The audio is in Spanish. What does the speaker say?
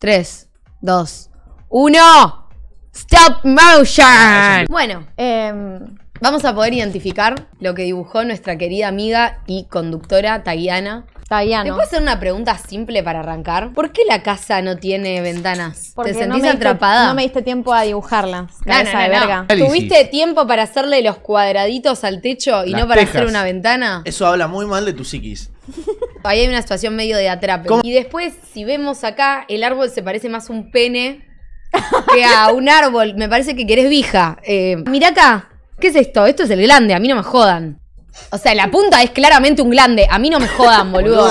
3, 2, 1. Stop motion. Ah, bueno, em, vamos a poder identificar lo que dibujó nuestra querida amiga y conductora Tayana. Tagiano. ¿Te puedo hacer una pregunta simple para arrancar? ¿Por qué la casa no tiene ventanas? Porque ¿Te sentís atrapada? no me diste tiempo a dibujarla. No, de verga. ¿Tuviste tiempo para hacerle los cuadraditos al techo y no para hacer una ventana? Eso habla muy mal de tu psiquis. Ahí hay una situación medio de atrape. Y después, si vemos acá, el árbol se parece más a un pene que a un árbol. Me parece que querés vija. mira eh, mirá acá. ¿Qué es esto? Esto es el glande, a mí no me jodan. O sea, la punta es claramente un glande. A mí no me jodan, boludo.